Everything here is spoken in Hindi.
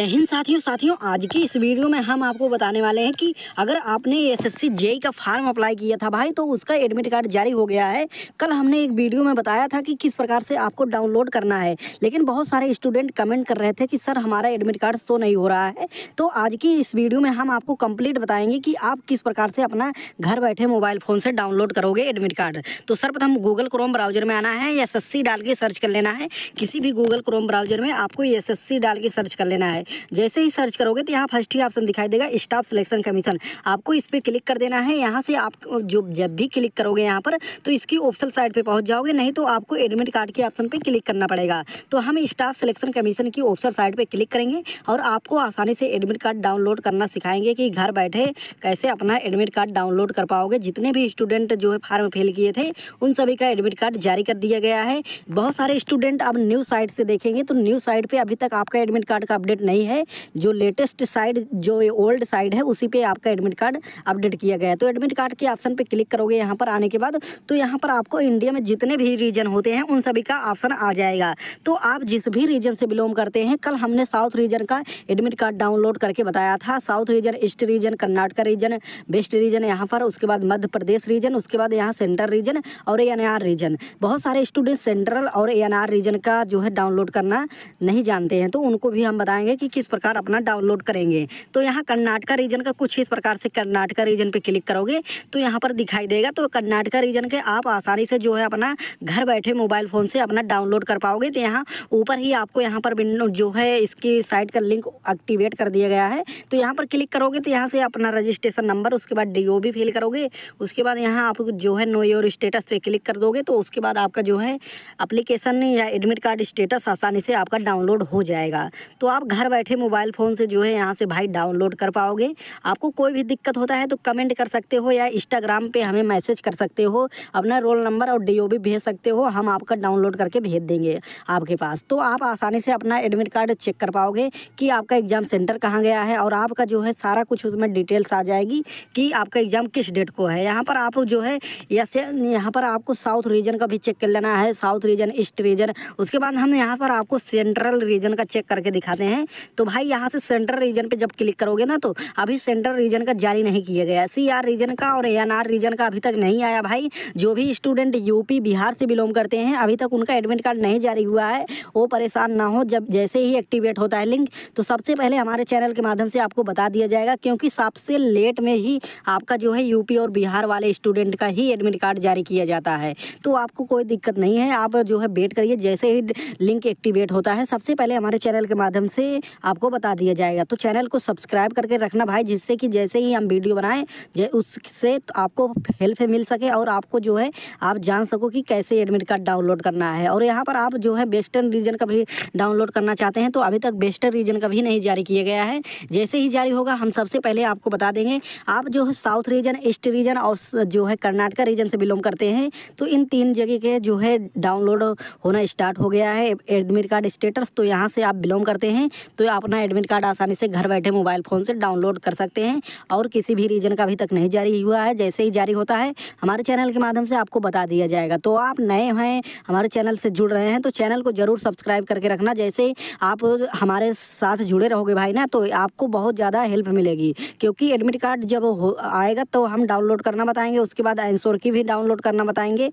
हिंद साथियों साथियों आज की इस वीडियो में हम आपको बताने वाले हैं कि अगर आपने एसएससी जेई का फार्म अप्लाई किया था भाई तो उसका एडमिट कार्ड जारी हो गया है कल हमने एक वीडियो में बताया था कि किस प्रकार से आपको डाउनलोड करना है लेकिन बहुत सारे स्टूडेंट कमेंट कर रहे थे कि सर हमारा एडमिट कार्ड शो नहीं हो रहा है तो आज की इस वीडियो में हम आपको कम्प्लीट बताएंगे कि आप किस प्रकार से अपना घर बैठे मोबाइल फ़ोन से डाउनलोड करोगे एडमिट कार्ड तो सर्वप्रथम गूगल क्रोम ब्राउजर में आना है एस एस डाल के सर्च कर लेना है किसी भी गूगल क्रोम ब्राउजर में आपको एस डाल के सर्च कर लेना है जैसे ही सर्च करोगे तो यहाँ फर्स्ट ही ऑप्शन दिखाई देगा स्टाफ सिलेक्शन कमीशन आपको इस पर क्लिक कर देना है यहाँ से आप जो जब भी क्लिक करोगे यहाँ पर तो इसकी ऑप्शन साइड पर पहुँच जाओगे नहीं तो आपको एडमिट कार्ड के ऑप्शन पर क्लिक करना पड़ेगा तो हम स्टाफ सिलेक्शन कमीशन की ऑप्शन साइड पर क्लिक करेंगे और आपको आसानी से एडमिट कार्ड डाउनलोड करना सिखाएंगे कि घर बैठे कैसे अपना एडमिट कार्ड डाउनलोड कर पाओगे जितने भी स्टूडेंट जो है फार्म फेल किए थे उन सभी का एडमिट कार्ड जारी कर दिया गया है बहुत सारे स्टूडेंट अब न्यू साइट से देखेंगे तो न्यू साइट पे अभी तक आपका एडमिट कार्ड का अपडेट नहीं रही है जो लेटेस्ट साइड जो ओल्ड साइड है उसी पे आपका एडमिट कार्ड अपडेट किया गया है तो एडमिट कार्ड के ऑप्शन पे क्लिक करोगे यहाँ पर आने के बाद तो यहाँ पर आपको इंडिया में जितने भी रीजन होते हैं उन सभी का ऑप्शन आ जाएगा तो आप जिस भी रीजन से बिलोंग करते हैं कल हमने साउथ रीजन का एडमिट कार्ड डाउनलोड करके बताया था south region east region Karnataka region west region यहाँ पर उसके बाद मध्य प्रदेश रीजन उसके बाद यहाँ सेंट्रल रीजन और एन रीजन बहुत सारे स्टूडेंट सेंट्रल और एन रीजन का जो है डाउनलोड करना नहीं जानते हैं तो उनको भी हम बताएंगे कि कि किस प्रकार अपना डाउनलोड करेंगे तो यहाँ कर्नाटका रीजन का कुछ इस प्रकार से कर्नाटका रीजन पर क्लिक करोगे तो यहाँ पर दिखाई देगा तो कर्नाटका रीजन के आप आसानी से जो है अपना घर बैठे मोबाइल फ़ोन से अपना डाउनलोड कर पाओगे तो यहाँ ऊपर ही आपको यहाँ पर जो है इसकी साइट का लिंक एक्टिवेट कर दिया गया है तो यहाँ पर क्लिक करोगे तो यहाँ से अपना रजिस्ट्रेशन नंबर उसके बाद डी ओ फिल करोगे उसके बाद यहाँ आप जो है नो योर स्टेटस पे क्लिक कर दोगे तो उसके बाद आपका जो है अप्लीकेशन या एडमिट कार्ड स्टेटस आसानी से आपका डाउनलोड हो जाएगा तो आप घर बैठे मोबाइल फ़ोन से जो है यहाँ से भाई डाउनलोड कर पाओगे आपको कोई भी दिक्कत होता है तो कमेंट कर सकते हो या इंस्टाग्राम पे हमें मैसेज कर सकते हो अपना रोल नंबर और डी भेज सकते हो हम आपका डाउनलोड करके भेज देंगे आपके पास तो आप आसानी से अपना एडमिट कार्ड चेक कर पाओगे कि आपका एग्ज़ाम सेंटर कहाँ गया है और आपका जो है सारा कुछ उसमें डिटेल्स आ जाएगी कि आपका एग्ज़ाम किस डेट को है यहाँ पर आप जो है या यहाँ पर आपको साउथ रीजन का भी चेक कर लेना है साउथ रीजन ईस्ट रीजन उसके बाद हम यहाँ पर आपको सेंट्रल रीजन का चेक करके दिखाते हैं तो भाई यहाँ से सेंट्रल रीजन पे जब क्लिक करोगे ना तो अभी सेंट्रल रीजन का जारी नहीं किया गया सी आर रीजन का और एन आर रीजन का अभी तक नहीं आया भाई जो भी स्टूडेंट यूपी बिहार से बिलोंग करते हैं अभी तक उनका एडमिट कार्ड नहीं जारी हुआ है वो परेशान ना हो जब जैसे ही एक्टिवेट होता है लिंक तो सबसे पहले हमारे चैनल के माध्यम से आपको बता दिया जाएगा क्योंकि सबसे लेट में ही आपका जो है यूपी और बिहार वाले स्टूडेंट का ही एडमिट कार्ड जारी किया जाता है तो आपको कोई दिक्कत नहीं है आप जो है वेट करिए जैसे ही लिंक एक्टिवेट होता है सबसे पहले हमारे चैनल के माध्यम से आपको बता दिया जाएगा तो चैनल को सब्सक्राइब करके रखना भाई जिससे कि जैसे ही हम वीडियो बनाएं उससे तो आपको हेल्प मिल सके और आपको जो है आप जान सको कि कैसे एडमिट कार्ड डाउनलोड करना है और यहाँ पर आप जो है वेस्टर्न रीजन का भी डाउनलोड करना चाहते हैं तो अभी तक वेस्टर्न रीजन का भी नहीं जारी किया गया है जैसे ही जारी होगा हम सबसे पहले आपको बता देंगे आप जो है साउथ रीजन ईस्ट रीजन और जो है कर्नाटका रीजन से बिलोंग करते हैं तो इन तीन जगह के जो है डाउनलोड होना स्टार्ट हो गया है एडमिट कार्ड स्टेटस तो यहाँ से आप बिलोंग करते हैं तो अपना एडमिट कार्ड आसानी से घर बैठे मोबाइल फ़ोन से डाउनलोड कर सकते हैं और किसी भी रीजन का अभी तक नहीं जारी हुआ है जैसे ही जारी होता है हमारे चैनल के माध्यम से आपको बता दिया जाएगा तो आप नए हैं हमारे चैनल से जुड़ रहे हैं तो चैनल को ज़रूर सब्सक्राइब करके रखना जैसे आप हमारे साथ जुड़े रहोगे भाई ना तो आपको बहुत ज़्यादा हेल्प मिलेगी क्योंकि एडमिट कार्ड जब आएगा तो हम डाउनलोड करना बताएंगे उसके बाद एंसोर की भी डाउनलोड करना बताएंगे